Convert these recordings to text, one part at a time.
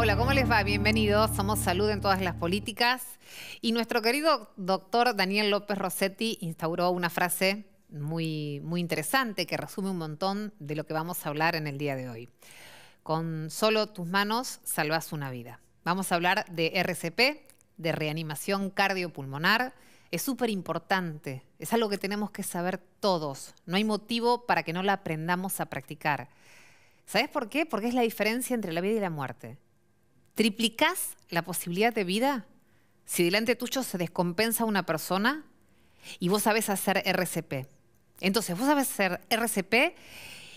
Hola, ¿cómo les va? Bienvenidos. Somos Salud en todas las políticas. Y nuestro querido doctor Daniel López Rossetti instauró una frase muy, muy interesante que resume un montón de lo que vamos a hablar en el día de hoy. Con solo tus manos salvas una vida. Vamos a hablar de RCP, de reanimación cardiopulmonar. Es súper importante, es algo que tenemos que saber todos. No hay motivo para que no la aprendamos a practicar. ¿Sabes por qué? Porque es la diferencia entre la vida y la muerte. ¿Triplicás la posibilidad de vida? Si delante tuyo se descompensa una persona y vos sabés hacer RCP. Entonces, vos sabés hacer RCP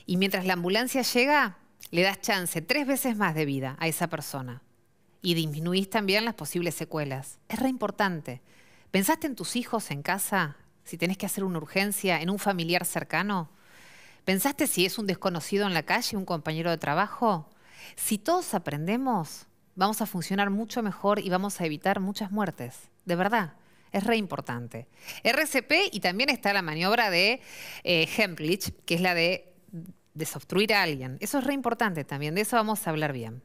y mientras la ambulancia llega, le das chance tres veces más de vida a esa persona. Y disminuís también las posibles secuelas. Es re importante. ¿Pensaste en tus hijos en casa? Si tenés que hacer una urgencia en un familiar cercano. ¿Pensaste si es un desconocido en la calle, un compañero de trabajo? Si todos aprendemos, vamos a funcionar mucho mejor y vamos a evitar muchas muertes. De verdad. Es re importante. RCP y también está la maniobra de eh, Hemplich, que es la de desobstruir a alguien. Eso es re importante también. De eso vamos a hablar bien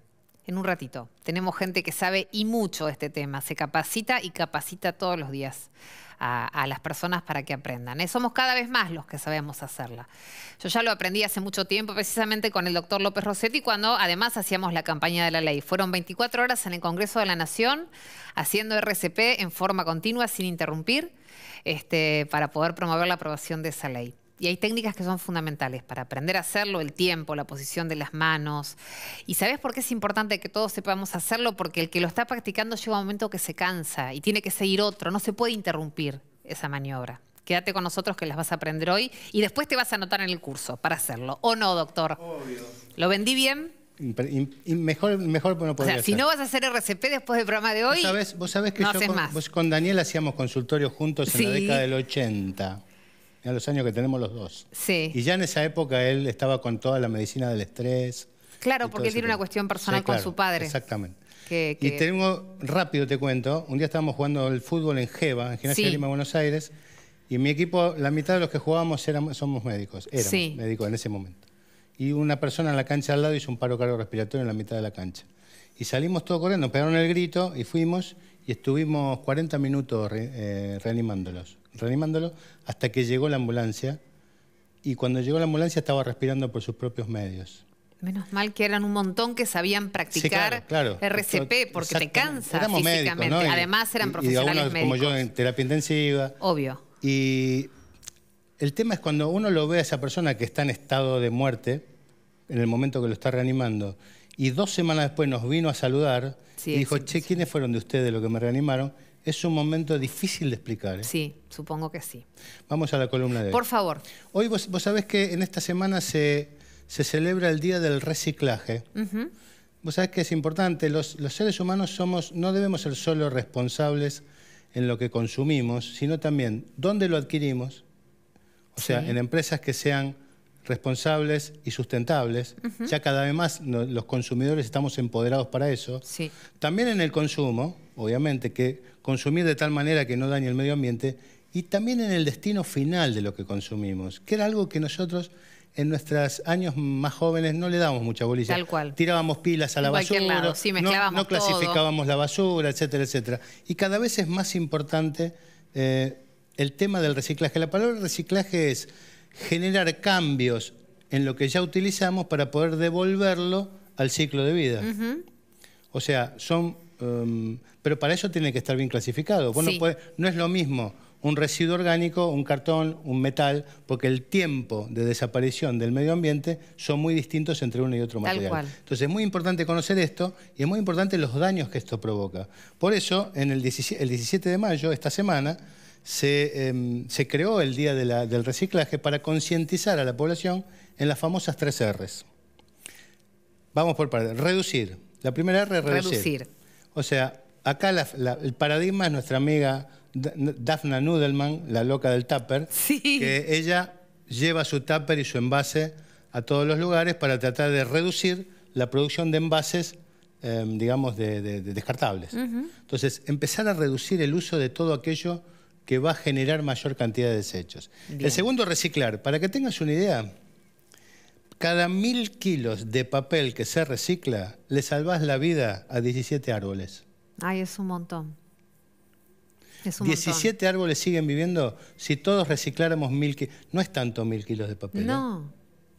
en un ratito. Tenemos gente que sabe y mucho de este tema, se capacita y capacita todos los días a, las personas para que aprendan. ¿eh? Somos cada vez más los que sabemos hacerla. Yo ya lo aprendí hace mucho tiempo, precisamente con el doctor López Rossetti, cuando además hacíamos la campaña de la ley. Fueron 24 horas en el Congreso de la Nación haciendo RCP en forma continua, sin interrumpir, este, para poder promover la aprobación de esa ley. Y hay técnicas que son fundamentales para aprender a hacerlo, el tiempo, la posición de las manos. ¿Y sabes por qué es importante que todos sepamos hacerlo? Porque el que lo está practicando llega un momento que se cansa y tiene que seguir otro, no se puede interrumpir esa maniobra. Quédate con nosotros que las vas a aprender hoy y después te vas a anotar en el curso para hacerlo. ¿O no, doctor? Obvio. ¿Lo vendí bien? mejor, mejor no podría O si no vas a hacer RCP después del programa de hoy, ¿Vos vos que yo con, con Daniel hacíamos consultorio juntos en la década del 80. Mira los años que tenemos los dos. Sí. Y ya en esa época él estaba con toda la medicina del estrés. Claro, porque tiene una cuestión personal con su padre. Exactamente. Y tengo, rápido te cuento, un día estábamos jugando el fútbol en Jeva, en Gimnasia de Lima, Buenos Aires, y en mi equipo, la mitad de los que jugábamos éramos, somos médicos, éramos sí. médicos en ese momento. Y una persona en la cancha al lado hizo un paro cardiorrespiratorio en la mitad de la cancha. Y salimos todos corriendo, pegaron el grito y fuimos y estuvimos 40 minutos eh, reanimándolos reanimándolo hasta que llegó la ambulancia y cuando llegó la ambulancia estaba respirando por sus propios medios. Menos mal que eran un montón que sabían practicar RCP porque te cansa físicamente. Además eran profesionales y médicos. Como yo en terapia intensiva. Obvio. Y el tema es cuando uno lo ve a esa persona que está en estado de muerte, en el momento que lo está reanimando, y dos semanas después nos vino a saludar y dijo, che, ¿quiénes fueron de ustedes los que me reanimaron? Es un momento difícil de explicar. ¿eh? Sí, supongo que sí. Vamos a la columna de Por favor. Hoy vos, vos sabés que en esta semana se, se celebra el Día del Reciclaje. Vos sabés que es importante, los, seres humanos somos, no debemos ser solo responsables en lo que consumimos, sino también dónde lo adquirimos, o sea, en empresas que sean responsables y sustentables. Ya cada vez más los consumidores estamos empoderados para eso. Sí. También en el consumo, obviamente, que consumir de tal manera que no dañe el medio ambiente y también en el destino final de lo que consumimos, que era algo que nosotros en nuestros años más jóvenes no le dábamos mucha bolilla. Tal cual. Tirábamos pilas a la basura, no, clasificábamos la basura, etcétera, etcétera. Y cada vez es más importante eh, el tema del reciclaje. La palabra reciclaje es generar cambios en lo que ya utilizamos para poder devolverlo al ciclo de vida. O sea, son Em, pero para eso tiene que estar bien clasificado. pues, no es lo mismo un residuo orgánico, un cartón, un metal, porque el tiempo de desaparición del medio ambiente son muy distintos entre uno y otro material. Entonces es muy importante conocer esto y es muy importante los daños que esto provoca. Por eso, en el, 17 de mayo, esta semana, se, em, creó el Día del Reciclaje para concientizar a la población en las famosas tres Rs. Vamos por partes. Reducir. La primera R, es reducir o sea, acá el paradigma es nuestra amiga Daphna Nudelman, la loca del tupper, que ella lleva su tupper y su envase a todos los lugares para tratar de reducir la producción de envases, em, digamos, de, descartables. Entonces, empezar a reducir el uso de todo aquello que va a generar mayor cantidad de desechos. El segundo, reciclar. Para que tengas una idea, cada mil kilos de papel que se recicla, le salvás la vida a 17 árboles. Ay, es un montón. Es 17 árboles siguen viviendo si todos recicláramos mil kilos. No es tanto mil kilos de papel. ¿eh? No.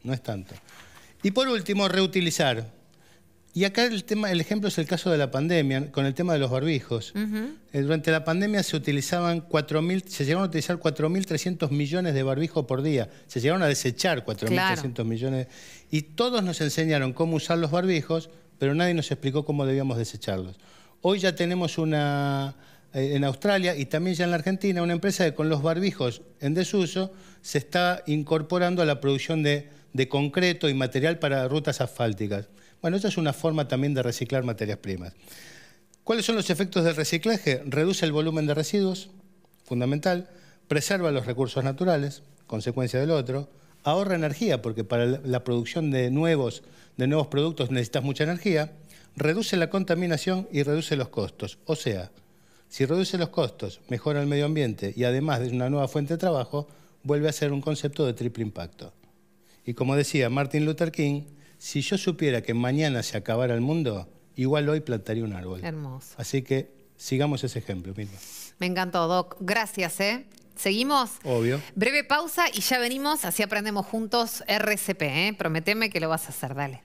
No es tanto. Y por último, reutilizar. Y acá el tema, el ejemplo es el caso de la pandemia, con el tema de los barbijos. Eh, durante la pandemia se utilizaban se llegaron a utilizar 4.300 millones de barbijos por día. Se llegaron a desechar 4.300 millones. Y todos nos enseñaron cómo usar los barbijos, pero nadie nos explicó cómo debíamos desecharlos. Hoy ya tenemos una eh, en Australia y también ya en la Argentina una empresa que con los barbijos en desuso se está incorporando a la producción de concreto y material para rutas asfálticas. Bueno, esa es una forma también de reciclar materias primas. ¿Cuáles son los efectos del reciclaje? Reduce el volumen de residuos, fundamental, preserva los recursos naturales, consecuencia del otro, ahorra energía, porque para la producción de nuevos, de nuevos productos necesitas mucha energía, reduce la contaminación y reduce los costos. O sea, si reduce los costos, mejora el medio ambiente y además es una nueva fuente de trabajo, vuelve a ser un concepto de triple impacto. Y como decía Martin Luther King, si yo supiera que mañana se acabara el mundo, igual hoy plantaría un árbol. Hermoso. Así que sigamos ese ejemplo, Mirna. Me encantó, Doc. Gracias, ¿eh? ¿Seguimos? Obvio. Breve pausa y ya venimos, así aprendemos juntos RCP, ¿eh? Prometeme que lo vas a hacer, dale.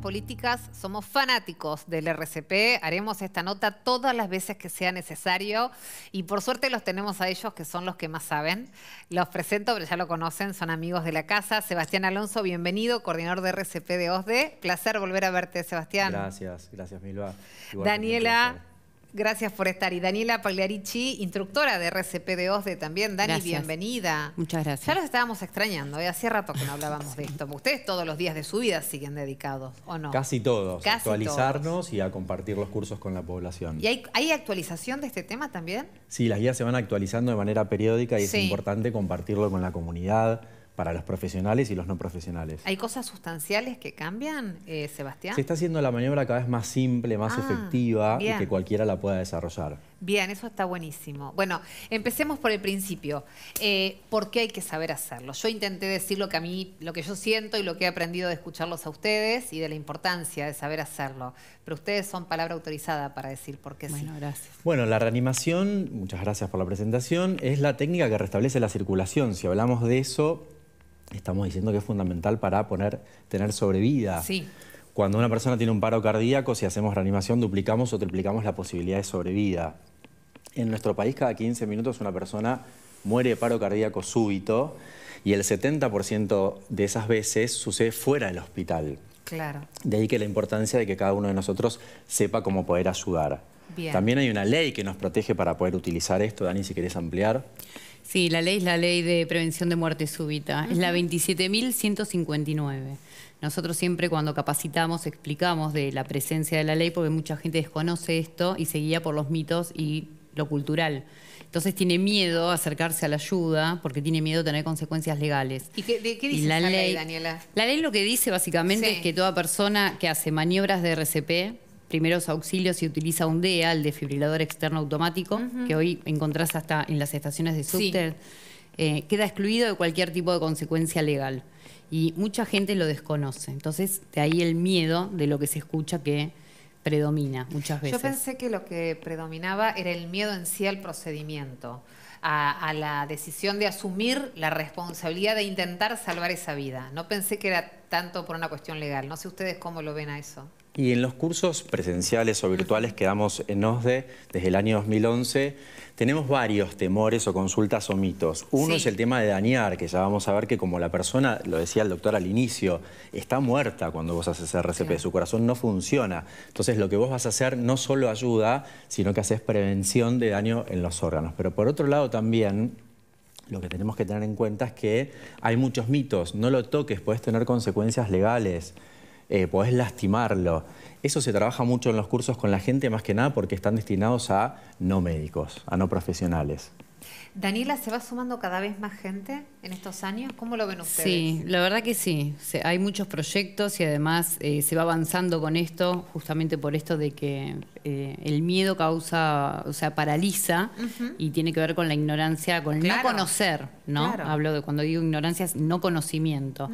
políticas somos fanáticos del RCP, haremos esta nota todas las veces que sea necesario y por suerte los tenemos a ellos que son los que más saben. Los presento, pero ya lo conocen, son amigos de la casa. Sebastián Alonso, bienvenido, coordinador de RCP de OSDE. Placer volver a verte, Sebastián. Gracias, gracias Milva. Daniela. Gracias por estar. Y Daniela Pagliarici, instructora de RCP de OSDE también. Dani, bienvenida. Muchas gracias. Ya los estábamos extrañando, Hace ¿eh? hacía rato que no hablábamos de esto. Ustedes todos los días de su vida siguen dedicados, ¿o no? Casi todos. actualizarnos y a compartir los cursos con la población. ¿Y hay, actualización de este tema también? Sí, las guías se van actualizando de manera periódica y es importante compartirlo con la comunidad para los profesionales y los no profesionales. ¿Hay cosas sustanciales que cambian, eh, Sebastián? Se está haciendo la maniobra cada vez más simple, más ah, efectiva y que cualquiera la pueda desarrollar. Bien, eso está buenísimo. Bueno, empecemos por el principio. Eh, ¿Por qué hay que saber hacerlo? Yo intenté decir lo que a mí, lo que yo siento y lo que he aprendido de escucharlos a ustedes y de la importancia de saber hacerlo. Pero ustedes son palabra autorizada para decir por qué sí. Bueno, gracias. Bueno, la reanimación, muchas gracias por la presentación, es la técnica que restablece la circulación. Si hablamos de eso, estamos diciendo que es fundamental para poner, tener sobrevida. Sí. Cuando una persona tiene un paro cardíaco, si hacemos reanimación, duplicamos o triplicamos la posibilidad de sobrevida. En nuestro país, cada 15 minutos una persona muere de paro cardíaco súbito y el 70% de esas veces sucede fuera del hospital. Claro. De ahí que la importancia de que cada uno de nosotros sepa cómo poder ayudar. También hay una ley que nos protege para poder utilizar esto. Dani, si querés ampliar. Sí, la ley es la ley de prevención de muerte súbita, es la 27.159. Nosotros siempre cuando capacitamos explicamos de la presencia de la ley porque mucha gente desconoce esto y se guía por los mitos y lo cultural. Entonces tiene miedo a acercarse a la ayuda porque tiene miedo a tener consecuencias legales. ¿Y qué, dice la ley, Daniela? La ley lo que dice básicamente es que toda persona que hace maniobras de RCP, primeros auxilios y utiliza un DEA, el desfibrilador externo automático, que hoy encontrás hasta en las estaciones de subte, eh, queda excluido de cualquier tipo de consecuencia legal. Y mucha gente lo desconoce. Entonces, de ahí el miedo de lo que se escucha que predomina muchas veces. Yo pensé que lo que predominaba era el miedo en sí al procedimiento, a la decisión de asumir la responsabilidad de intentar salvar esa vida. No pensé que era tanto por una cuestión legal. No sé ustedes cómo lo ven a eso. Y en los cursos presenciales o virtuales que damos en OSDE desde el año 2011, tenemos varios temores o consultas o mitos. Uno es el tema de dañar, que ya vamos a ver que como la persona, lo decía el doctor al inicio, está muerta cuando vos haces RCP, su corazón no funciona. Entonces lo que vos vas a hacer no solo ayuda, sino que haces prevención de daño en los órganos. Pero por otro lado también lo que tenemos que tener en cuenta es que hay muchos mitos. No lo toques, puedes tener consecuencias legales, eh, podés lastimarlo. Eso se trabaja mucho en los cursos con la gente, más que nada porque están destinados a no médicos, a no profesionales. Daniela, ¿se va sumando cada vez más gente en estos años? ¿Cómo lo ven ustedes? Sí, la verdad que sí. hay muchos proyectos y además eh, se va avanzando con esto, justamente por esto de que eh, el miedo causa, o sea, paraliza y tiene que ver con la ignorancia, con no conocer, ¿no? Hablo de cuando digo ignorancia, es no conocimiento.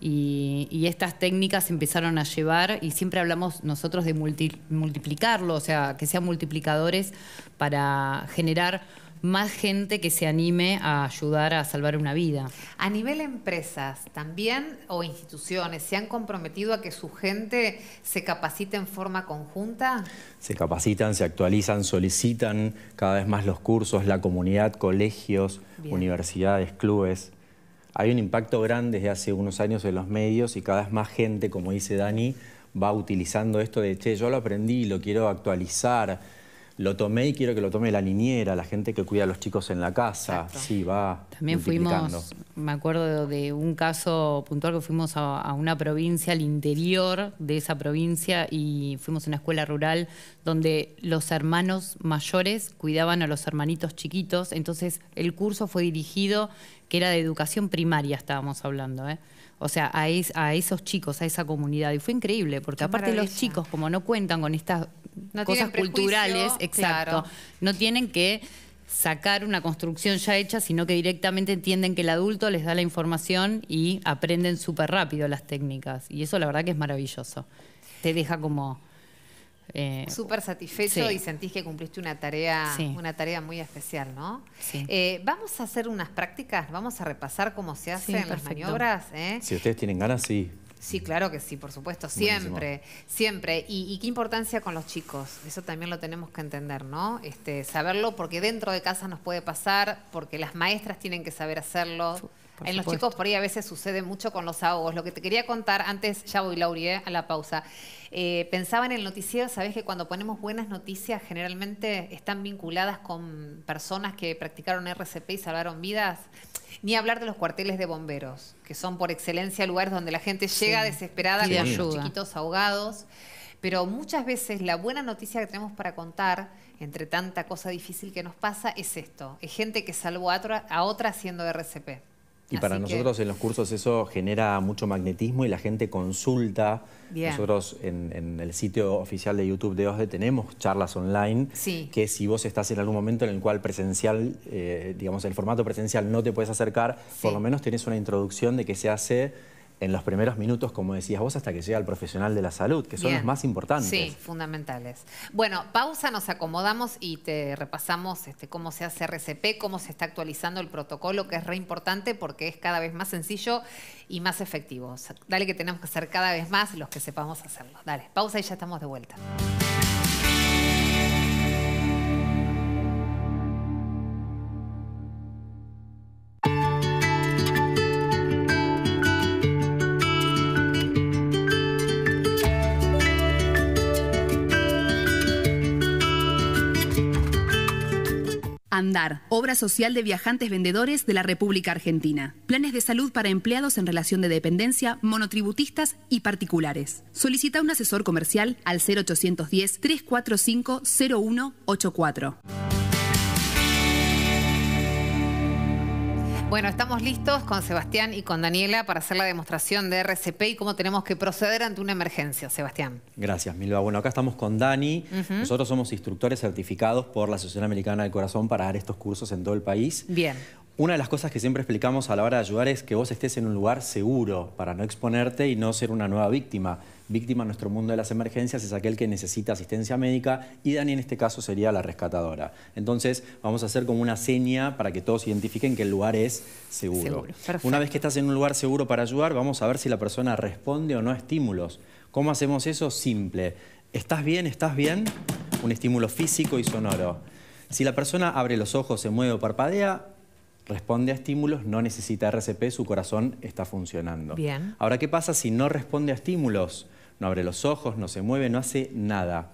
y, estas técnicas empezaron a llevar, y siempre hablamos nosotros de multiplicarlo, o sea, que sean multiplicadores para generar más gente que se anime a ayudar a salvar una vida. A nivel empresas también o instituciones, ¿se han comprometido a que su gente se capacite en forma conjunta? Se capacitan, se actualizan, solicitan cada vez más los cursos, la comunidad, colegios, universidades, clubes. Hay un impacto grande desde hace unos años en los medios y cada vez más gente, como dice Dani, va utilizando esto de, che, yo lo aprendí, lo quiero actualizar lo tomé y quiero que lo tome la niñera, la gente que cuida a los chicos en la casa. Sí, va. También fuimos, me acuerdo de un caso puntual que fuimos a, a, una provincia, al interior de esa provincia, y fuimos a una escuela rural donde los hermanos mayores cuidaban a los hermanitos chiquitos. Entonces el curso fue dirigido, que era de educación primaria, estábamos hablando, ¿eh? o sea, a, esos chicos, a esa comunidad. Y fue increíble, porque aparte los chicos, como no cuentan con estas cosas culturales, exacto, no tienen que sacar una construcción ya hecha, sino que directamente entienden que el adulto les da la información y aprenden súper rápido las técnicas. Y eso la verdad que es maravilloso. Te deja como eh, Súper satisfecho y sentís que cumpliste una tarea, una tarea muy especial, ¿no? Eh, vamos a hacer unas prácticas, vamos a repasar cómo se hacen las maniobras. ¿eh? Si ustedes tienen ganas, sí. Sí, claro que sí, por supuesto, siempre, siempre. Y, qué importancia con los chicos, eso también lo tenemos que entender, ¿no? Este, saberlo porque dentro de casa nos puede pasar, porque las maestras tienen que saber hacerlo en los chicos por ahí a veces sucede mucho con los ahogos. Lo que te quería contar, antes ya voy, Lauri, eh, a la pausa. Eh, pensaba en el noticiero, sabes que cuando ponemos buenas noticias generalmente están vinculadas con personas que practicaron RCP y salvaron vidas. Ni hablar de los cuarteles de bomberos, que son por excelencia lugares donde la gente llega desesperada los chiquitos ahogados. Pero muchas veces la buena noticia que tenemos para contar, entre tanta cosa difícil que nos pasa, es esto. Es gente que salvó a otra haciendo RCP. Y para nosotros en los cursos eso genera mucho magnetismo y la gente consulta. Nosotros en, el sitio oficial de YouTube de OSDE tenemos charlas online que si vos estás en algún momento en el cual presencial, eh, digamos el formato presencial no te puedes acercar, por lo menos tenés una introducción de que se hace en los primeros minutos, como decías vos, hasta que llega el profesional de la salud, que son los más importantes. Sí, fundamentales. Bueno, pausa, nos acomodamos y te repasamos este, cómo se hace RCP, cómo se está actualizando el protocolo, que es re importante porque es cada vez más sencillo y más efectivo. dale que tenemos que hacer cada vez más los que sepamos hacerlo. Dale, pausa y ya estamos de vuelta. obra social de viajantes vendedores de la República Argentina. Planes de salud para empleados en relación de dependencia, monotributistas y particulares. Solicita un asesor comercial al 0810 345 0184. Bueno, estamos listos con Sebastián y con Daniela para hacer la demostración de RCP y cómo tenemos que proceder ante una emergencia. Sebastián. Gracias, Milva. Bueno, acá estamos con Dani. Nosotros somos instructores certificados por la Asociación Americana del Corazón para dar estos cursos en todo el país. Bien. Una de las cosas que siempre explicamos a la hora de ayudar es que vos estés en un lugar seguro para no exponerte y no ser una nueva víctima víctima en nuestro mundo de las emergencias es aquel que necesita asistencia médica y Dani en este caso sería la rescatadora. Entonces vamos a hacer como una seña para que todos identifiquen que el lugar es seguro. una vez que estás en un lugar seguro para ayudar, vamos a ver si la persona responde o no a estímulos. ¿Cómo hacemos eso? Simple. ¿Estás bien? ¿Estás bien? Un estímulo físico y sonoro. Si la persona abre los ojos, se mueve o parpadea, responde a estímulos, no necesita RCP, su corazón está funcionando. Bien. Ahora, ¿qué pasa si no responde a estímulos? no abre los ojos, no se mueve, no hace nada.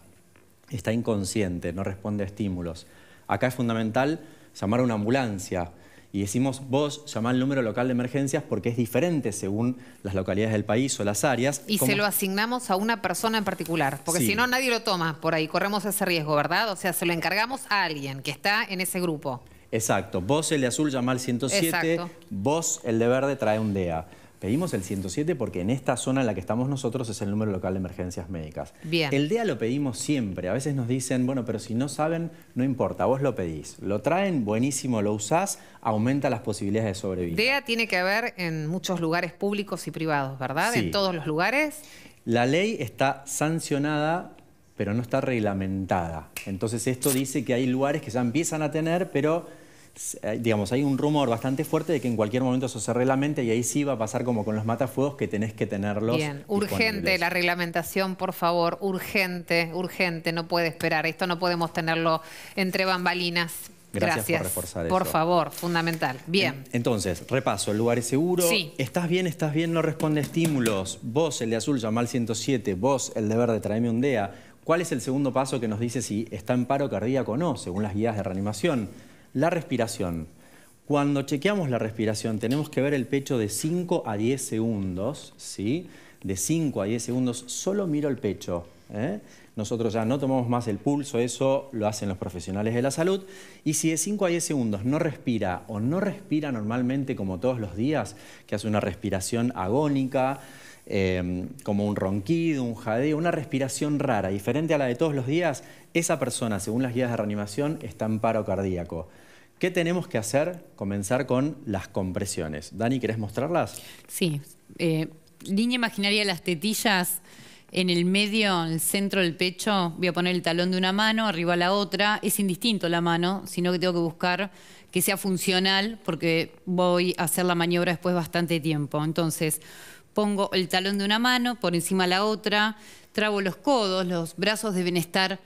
Está inconsciente, no responde a estímulos. Acá es fundamental llamar a una ambulancia. Y decimos, vos llamá al número local de emergencias porque es diferente según las localidades del país o las áreas. Y se lo asignamos a una persona en particular, porque si no nadie lo toma por ahí, corremos ese riesgo, ¿verdad? O sea, se lo encargamos a alguien que está en ese grupo. Exacto, vos el de azul llama al 107, vos el de verde trae un DEA. Pedimos el 107 porque en esta zona en la que estamos nosotros es el número local de emergencias médicas. El DEA lo pedimos siempre. A veces nos dicen, bueno, pero si no saben, no importa, vos lo pedís. Lo traen, buenísimo, lo usás, aumenta las posibilidades de sobrevivir. DEA tiene que haber en muchos lugares públicos y privados, ¿verdad? En todos los lugares. La ley está sancionada pero no está reglamentada. Entonces esto dice que hay lugares que ya empiezan a tener, pero eh, digamos, hay un rumor bastante fuerte de que en cualquier momento eso se reglamente y ahí sí va a pasar como con los matafuegos que tenés que tenerlos. Bien, urgente la reglamentación, por favor, urgente, urgente, no puede esperar. Esto no podemos tenerlo entre bambalinas. Gracias, por reforzar eso. Por favor, fundamental. Bien. Entonces, repaso, el lugar es seguro. Sí. Estás bien, estás bien, no responde estímulos. Vos, el de azul, llama al 107. Vos, el de verde, traeme un DEA. ¿Cuál es el segundo paso que nos dice si está en paro cardíaco o no, según las guías de reanimación? La respiración. Cuando chequeamos la respiración tenemos que ver el pecho de 5 a 10 segundos, ¿sí? De 5 a 10 segundos solo miro el pecho. ¿eh? Nosotros ya no tomamos más el pulso, eso lo hacen los profesionales de la salud. Y si de 5 a 10 segundos no respira o no respira normalmente como todos los días, que hace una respiración agónica, em, como un ronquido, un jadeo, una respiración rara, diferente a la de todos los días, esa persona, según las guías de reanimación, está en paro cardíaco. ¿Qué tenemos que hacer? Comenzar con las compresiones. Dani, ¿querés mostrarlas? Sí. Eh, línea imaginaria de las tetillas en el medio, en el centro del pecho, voy a poner el talón de una mano, arriba la otra. Es indistinto la mano, sino que tengo que buscar que sea funcional porque voy a hacer la maniobra después bastante tiempo. Entonces, pongo el talón de una mano por encima la otra, trabo los codos, los brazos deben estar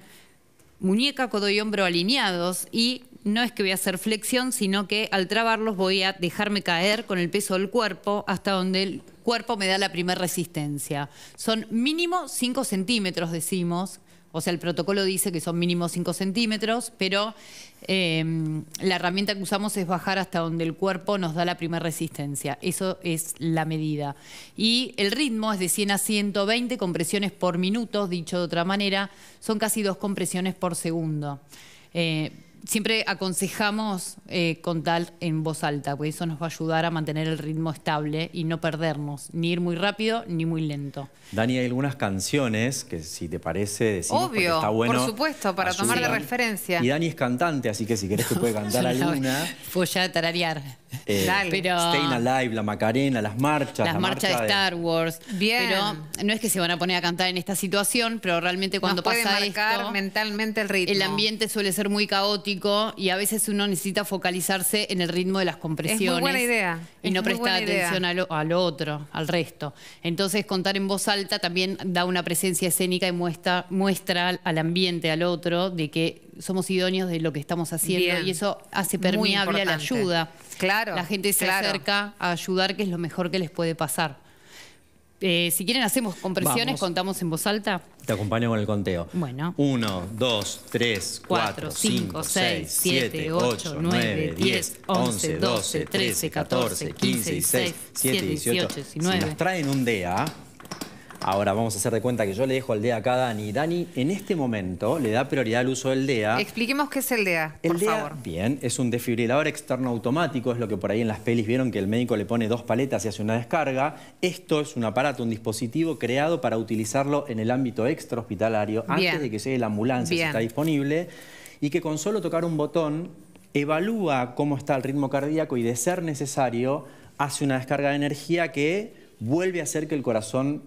muñeca, codo y hombro alineados y no es que voy a hacer flexión, sino que al trabarlos voy a dejarme caer con el peso del cuerpo hasta donde el cuerpo me da la primera resistencia. Son mínimo 5 centímetros, decimos. O sea, el protocolo dice que son mínimo 5 centímetros, pero em, la herramienta que usamos es bajar hasta donde el cuerpo nos da la primera resistencia. Eso es la medida. Y el ritmo es de 100 a 120 compresiones por minuto, dicho de otra manera, son casi dos compresiones por segundo. Eh, siempre aconsejamos eh, contar en voz alta, porque eso nos va a ayudar a mantener el ritmo estable y no perdernos, ni ir muy rápido ni muy lento. Dani, hay algunas canciones que si te parece, Obvio, está bueno. por supuesto, para tomar de referencia. Y Dani es cantante, así que si querés que puede cantar alguna. Voy ya tararear. Eh, pero... Alive, la Macarena, las marchas. Las marchas de Star Wars. Bien. Pero no es que se van a poner a cantar en esta situación, pero realmente cuando pasa esto, mentalmente el ritmo. El ambiente suele ser muy caótico y a veces uno necesita focalizarse en el ritmo de las compresiones. Es buena idea. Y no prestar atención al, otro, al resto. Entonces, contar en voz alta también da una presencia escénica y muestra, muestra al ambiente, al otro, de que somos idóneos de lo que estamos haciendo y eso hace permeable a la ayuda. Claro. La gente se acerca a ayudar, que es lo mejor que les puede pasar. Eh, si quieren hacemos compresiones, contamos en voz alta. Te acompaño con el conteo. Bueno. 1, 2, 3, 4, 5, 6, 7, 8, 9, 10, 11, 12, 13, 14, 15, 16, 17, 18, 19. Si traen un día... Ahora vamos a hacer de cuenta que yo le dejo el DEA acá a Dani. Dani en este momento le da prioridad al uso del DEA. Expliquemos qué es el DEA, el por favor. Bien, es un desfibrilador externo automático, es lo que por ahí en las pelis vieron que el médico le pone dos paletas y hace una descarga. Esto es un aparato, un dispositivo creado para utilizarlo en el ámbito extrahospitalario antes de que llegue la ambulancia, si está disponible, y que con solo tocar un botón evalúa cómo está el ritmo cardíaco y de ser necesario hace una descarga de energía que vuelve a hacer que el corazón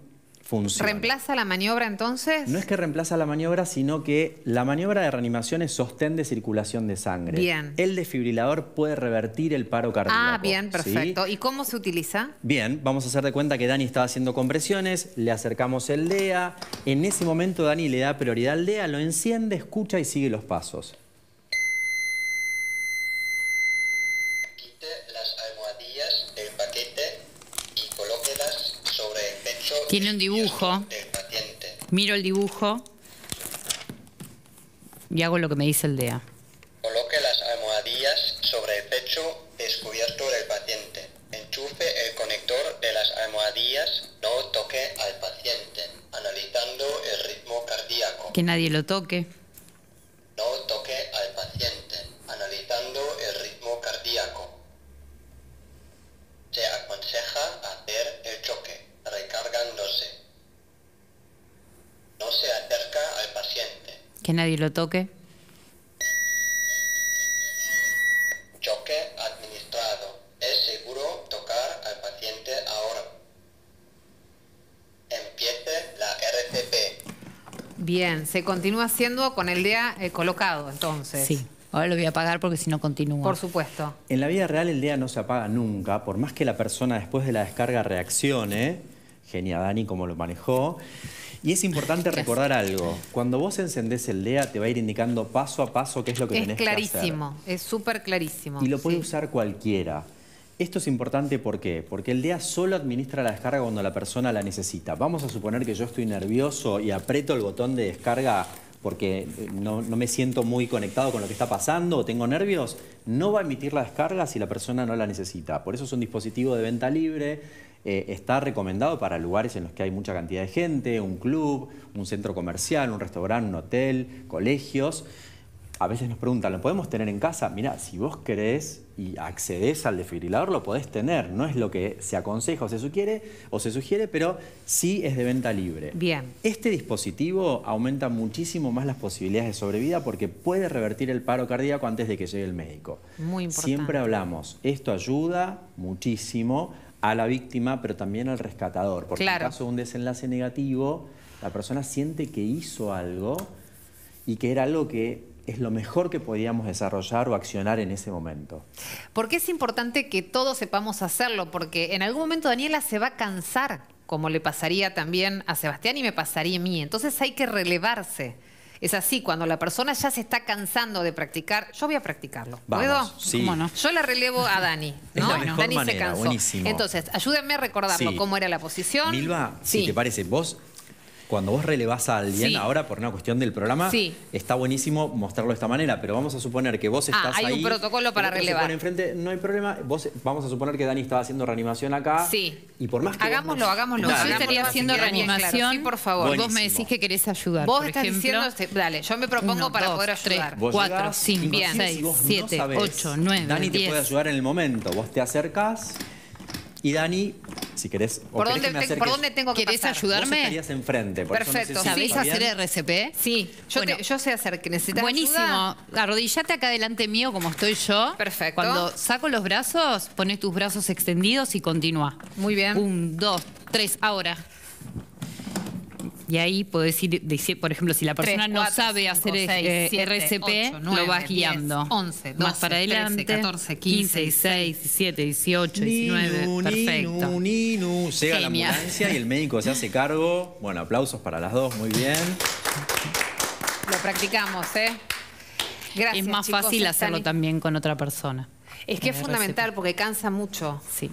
¿Reemplaza la maniobra entonces? No es que reemplaza la maniobra, sino que la maniobra de reanimación es sostén de circulación de sangre. Bien. El desfibrilador puede revertir el paro ah, cardíaco. Ah, bien, perfecto. ¿Y cómo se utiliza? Bien, vamos a hacer de cuenta que Dani estaba haciendo compresiones, le acercamos el DEA, en ese momento Dani le da prioridad al DEA, lo enciende, escucha y sigue los pasos. Tiene un dibujo. Miro el dibujo y hago lo que me dice el DEA. Coloque las almohadillas sobre el pecho descubierto del paciente. Enchufe el conector de las almohadillas. No toque al paciente. Analizando el ritmo cardíaco. Que nadie lo toque. Que nadie lo toque. Choque administrado. Es seguro tocar al paciente ahora. Empiece la RCP. Bien, se continúa haciendo con el DEA eh, colocado entonces. Sí. Ahora lo voy a apagar porque si no continúa. Por supuesto. En la vida real el DEA no se apaga nunca, por más que la persona después de la descarga reaccione, genial Dani como lo manejó, y es importante recordar algo. Cuando vos encendés el DEA te va a ir indicando paso a paso qué es lo que es tenés que hacer. Es clarísimo, es súper clarísimo. Y lo puede usar cualquiera. Esto es importante ¿por Porque el DEA solo administra la descarga cuando la persona la necesita. Vamos a suponer que yo estoy nervioso y aprieto el botón de descarga porque eh, no, no, me siento muy conectado con lo que está pasando o tengo nervios, no va a emitir la descarga si la persona no la necesita. Por eso es un dispositivo de venta libre, eh, está recomendado para lugares en los que hay mucha cantidad de gente, un club, un centro comercial, un restaurante, un hotel, colegios. A veces nos preguntan, ¿lo podemos tener en casa? Mira, si vos querés y accedes al desfibrilador, lo podés tener. No es lo que se aconseja o se sugiere, o se sugiere pero sí es de venta libre. Bien. Este dispositivo aumenta muchísimo más las posibilidades de sobrevida porque puede revertir el paro cardíaco antes de que llegue el médico. Muy importante. Siempre hablamos, esto ayuda muchísimo a la víctima, pero también al rescatador. Porque claro. en caso de un desenlace negativo, la persona siente que hizo algo y que era algo que es lo mejor que podíamos desarrollar o accionar en ese momento. Porque es importante que todos sepamos hacerlo, porque en algún momento Daniela se va a cansar, como le pasaría también a Sebastián y me pasaría a mí. Entonces hay que relevarse. Es así, cuando la persona ya se está cansando de practicar, yo voy a practicarlo. ¿Puedo? Sí. no? Yo la relevo a Dani. ¿no? Dani se cansó. Entonces, ayúdenme a recordarlo, cómo era la posición. Milva, si te parece, vos cuando vos relevás a alguien, ahora por una cuestión del programa, está buenísimo mostrarlo de esta manera, pero vamos a suponer que vos ah, estás ah, hay un protocolo para relevar. enfrente, no hay problema. Vos, vamos a suponer que Dani estaba haciendo reanimación acá. Sí. Y por más que Hagámoslo, hagámoslo. yo estaría haciendo reanimación. Sí, por favor. Vos me decís que querés ayudar, Vos estás diciendo, este, dale, yo me propongo para poder ayudar. Tres, cuatro, cinco, seis, si siete, no sabés, ocho, nueve, Dani te puede ayudar en el momento. Vos te acercás... Y Dani, si querés... ¿Por, dónde, tengo que ¿Querés ayudarme? Vos estarías enfrente. Por Perfecto. Eso ¿Sabés hacer RCP? Sí. Yo, sé hacer que necesitas Buenísimo. Arrodillate acá delante mío como estoy yo. Perfecto. Cuando saco los brazos, pones tus brazos extendidos y continúa. Muy bien. Un, dos, tres, ahora. Y ahí puedo decir, por ejemplo, si la persona no sabe hacer 6, eh, RCP, lo vas guiando. 11, 12, Más para adelante, 13, 14, 15, 16, 17, 18, 19. perfecto. Llega la ambulancia y el médico se hace cargo. Bueno, aplausos para las dos, muy bien. Lo practicamos, ¿eh? Gracias, es más fácil hacerlo también con otra persona. Es que es eh, fundamental porque cansa mucho. Sí.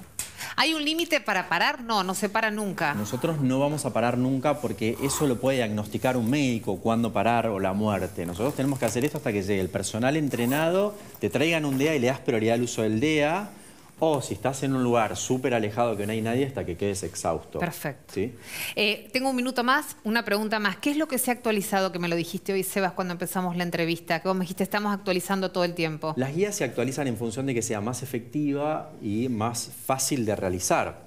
¿Hay un límite para parar? No, no se para nunca. Nosotros no vamos a parar nunca porque eso lo puede diagnosticar un médico, cuándo parar o la muerte. Nosotros tenemos que hacer esto hasta que llegue el personal entrenado, te traigan un DEA y le das prioridad al uso del DEA o si estás en un lugar súper alejado que no hay nadie hasta que quedes exhausto. Perfecto. Eh, tengo un minuto más, una pregunta más. ¿Qué es lo que se ha actualizado, que me lo dijiste hoy, Sebas, cuando empezamos la entrevista? Que vos me dijiste, estamos actualizando todo el tiempo. Las guías se actualizan en función de que sea más efectiva y más fácil de realizar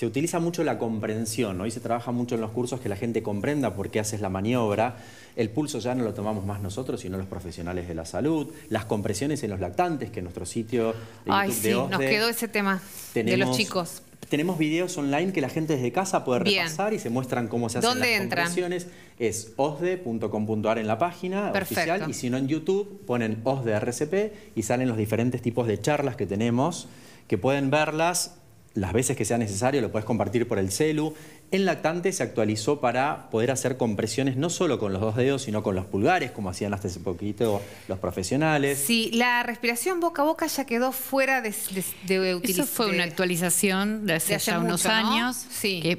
se utiliza mucho la comprensión, hoy se trabaja mucho en los cursos que la gente comprenda por qué haces la maniobra, el pulso ya no lo tomamos más nosotros, sino los profesionales de la salud, las compresiones en los lactantes, que en nuestro sitio de nos quedó ese tema de los chicos. Tenemos videos online que la gente desde casa puede repasar y se muestran cómo se hacen las compresiones. Es osde.com.ar en la página oficial y si no en YouTube ponen osde RCP y salen los diferentes tipos de charlas que tenemos que pueden verlas las veces que sea necesario, lo puedes compartir por el celu, en lactante se actualizó para poder hacer compresiones no solo con los dos dedos, sino con los pulgares, como hacían hasta hace poquito los profesionales. Sí, la respiración boca a boca ya quedó fuera de, de, Eso fue una actualización de hace, ya unos años,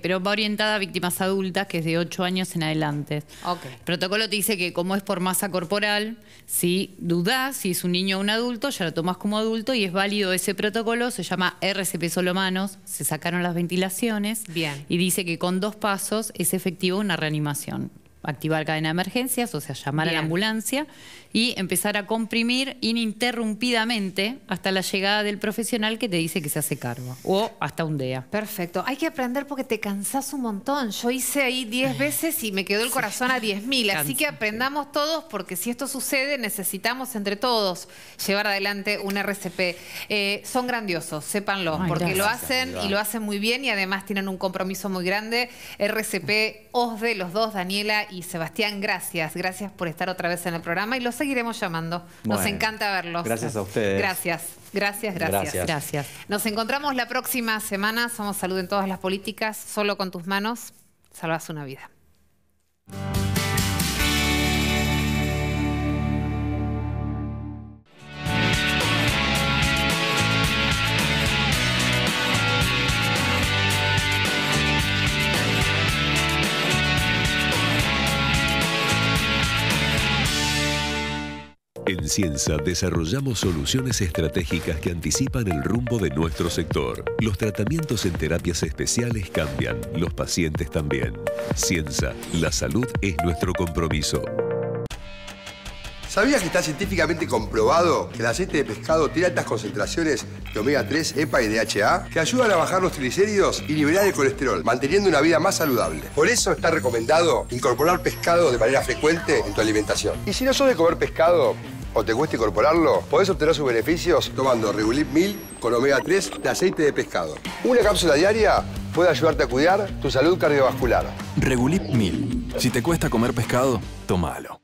pero va orientada a víctimas adultas, que es de 8 años en adelante. El protocolo te dice que como es por masa corporal, si dudás, si es un niño o un adulto, ya lo tomas como adulto y es válido ese protocolo, se llama RCP solo manos, se sacaron las ventilaciones Bien. y dice que con dos pasos es efectiva una reanimación. Activar cadena de emergencias, o sea, llamar a la ambulancia y empezar a comprimir ininterrumpidamente hasta la llegada del profesional que te dice que se hace cargo o hasta un DEA. Perfecto. Hay que aprender porque te cansás un montón. Yo hice ahí 10 veces y me quedó el corazón a 10.000. Así que aprendamos todos porque si esto sucede necesitamos entre todos llevar adelante un RCP. Eh, son grandiosos, sépanlo, porque lo hacen y lo hacen muy bien y además tienen un compromiso muy grande. RCP, de los dos, Daniela y Sebastián, gracias. Gracias por estar otra vez en el programa y los seguiremos llamando. Nos encanta verlos. Gracias a ustedes. Gracias, gracias, gracias. Gracias. Nos encontramos la próxima semana. Somos Salud en todas las políticas. Solo con tus manos salvas una vida. En Cienza desarrollamos soluciones estratégicas que anticipan el rumbo de nuestro sector. Los tratamientos en terapias especiales cambian, los pacientes también. Cienza, la salud es nuestro compromiso. ¿Sabías que está científicamente comprobado que el aceite de pescado tiene altas concentraciones de omega 3, EPA y DHA que ayudan a bajar los triglicéridos y liberar el colesterol, manteniendo una vida más saludable? Por eso está recomendado incorporar pescado de manera frecuente en tu alimentación. Y si no sos de comer pescado, o te cuesta incorporarlo, podés obtener sus beneficios tomando Regulip 1000 con omega 3 de aceite de pescado. Una cápsula diaria puede ayudarte a cuidar tu salud cardiovascular. Regulip 1000. Si te cuesta comer pescado, tómalo.